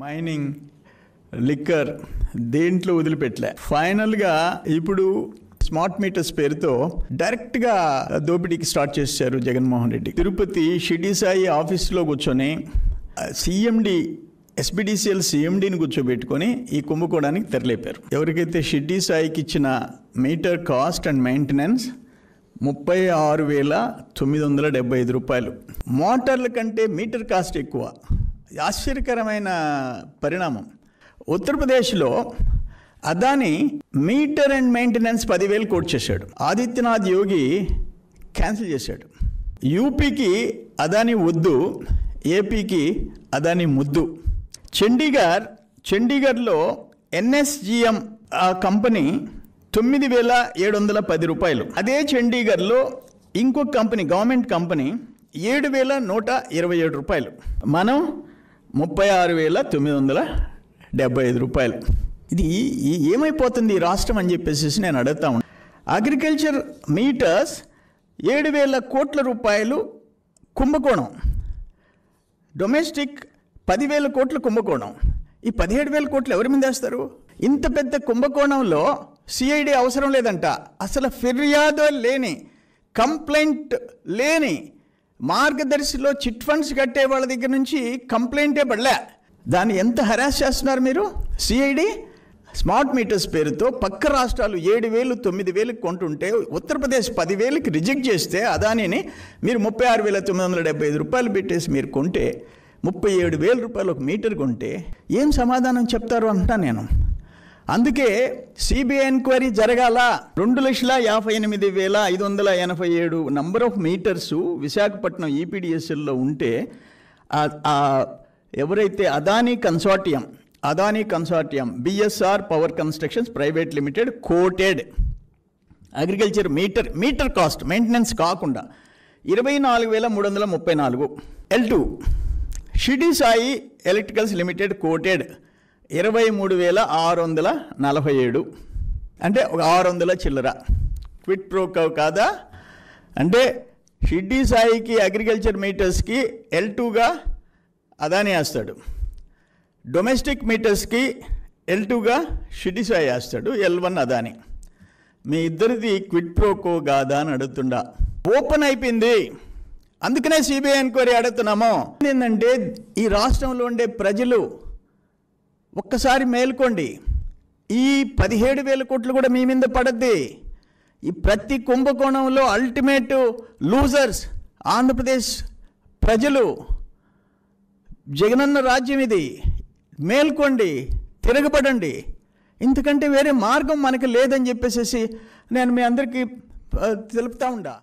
mining liquor దేంట్లో వదిలిపెట్టలే ఫైనల్గా ఇప్పుడు స్మార్ట్ మీటర్స్ పేరుతో డైరెక్ట్గా దోపిడీకి స్టార్ట్ చేశారు జగన్మోహన్ రెడ్డి తిరుపతి షిడి సాయి ఆఫీస్లో కూర్చొని సిఎండి ఎస్బిడిసిఎల్ సిఎండిని కూర్చోబెట్టుకొని ఈ కుంభకోణానికి తెరలేపారు ఎవరికైతే షిడ్డి సాయికి ఇచ్చిన మీటర్ కాస్ట్ అండ్ మెయింటెనెన్స్ ముప్పై ఆరు వేల తొమ్మిది వందల డెబ్బై ఐదు రూపాయలు మోటార్ల కంటే మీటర్ కాస్ట్ ఎక్కువ ఆశ్చర్యకరమైన పరిణామం ఉత్తరప్రదేశ్లో అదాని మీటర్ అండ్ మెయింటెనెన్స్ పదివేలు కోట్ చేశాడు ఆదిత్యనాథ్ యోగి క్యాన్సిల్ చేశాడు యూపీకి అదాని వద్దు ఏపీకి అదాని ముద్దు చండీగఢ్ చండీగఢ్లో ఎన్ఎస్జిఎం ఆ కంపెనీ తొమ్మిది వేల ఏడు వందల పది రూపాయలు అదే చండీగఢ్లో ఇంకో కంపెనీ గవర్నమెంట్ కంపెనీ ఏడు వేల నూట ఇరవై ఏడు రూపాయలు మనం ముప్పై ఆరు వేల తొమ్మిది వందల డెబ్బై ఐదు రూపాయలు ఇది ఏమైపోతుంది ఈ రాష్ట్రం అని చెప్పేసి నేను అడుగుతా ఉన్నాను అగ్రికల్చర్ మీటర్స్ ఏడు వేల కోట్ల రూపాయలు కుంభకోణం డొమెస్టిక్ పదివేల కోట్ల కుంభకోణం ఈ పదిహేడు వేల కోట్లు ఎవరి మీద వేస్తారు ఇంత పెద్ద కుంభకోణంలో సిఐడి అవసరం లేదంట అసలు ఫిర్యాదు లేని కంప్లైంట్ లేని మార్గదర్శిలో చిట్ ఫండ్స్ కట్టే వాళ్ళ దగ్గర నుంచి కంప్లైంటే పడలే దాన్ని ఎంత హరాస్ చేస్తున్నారు మీరు సిఐడి స్మార్ట్ మీటర్స్ పేరుతో పక్క రాష్ట్రాలు ఏడు వేలు తొమ్మిది వేలకు కొంటుంటే ఉత్తరప్రదేశ్ పదివేలకి రిజెక్ట్ చేస్తే అదానిని మీరు ముప్పై ఆరు వేల తొమ్మిది వందల డెబ్బై ఐదు రూపాయలు పెట్టేసి మీరు కొంటే ముప్పై ఏడు వేల రూపాయలు ఒక మీటర్ కొంటే ఏం సమాధానం చెప్తారు అంటా నేను అందుకే సిబిఐ ఎంక్వైరీ జరగాల రెండు లక్షల యాభై ఎనిమిది వేల ఐదు వందల ఎనభై ఏడు నంబర్ ఆఫ్ మీటర్స్ విశాఖపట్నం ఈపీడిఎస్ఎల్లో e ఉంటే ఎవరైతే Adani consortium Adani consortium BSR power constructions private limited quoted agriculture meter meter cost maintenance కాకుండా ఇరవై నాలుగు వేల మూడు వందల ముప్పై నాలుగు L two Shirdi Sai electricals limited quoted ఇరవై మూడు వేల ఆరు వందల నలభై ఏడు అంటే ఒక ఆరు వందల చిల్లర క్విట్ ప్రోకవ్ కాదా అంటే షిడ్డీ సాయికి అగ్రికల్చర్ మీటర్స్కి ఎల్ టూగా అదాని వేస్తాడు డొమెస్టిక్ మీటర్స్కి ఎల్ టూగా షిడ్డి సాయి వేస్తాడు ఎల్ వన్ అదాని మీ ఇద్దరిది క్విట్ ప్రోకో కాదా అని అడుగుతుండా ఓపెన్ అయిపోయింది అందుకనే సిబిఐ ఎంక్వైరీ అడుగుతున్నాము ఏంటంటే ఈ రాష్ట్రంలో ఉండే ప్రజలు ఒక్కసారి మేల్కోండి ఈ పదిహేడు వేల కోట్లు కూడా మీ మీద పడద్ది ఈ ప్రతి కుంభకోణంలో అల్టిమేట్ లూజర్స్ ఆంధ్రప్రదేశ్ ప్రజలు జగనన్న రాజ్యం ఇది మేల్కోండి తిరగబడండి ఎందుకంటే వేరే మార్గం మనకి లేదని చెప్పేసేసి నేను మీ అందరికీ తెలుపుతా ఉండా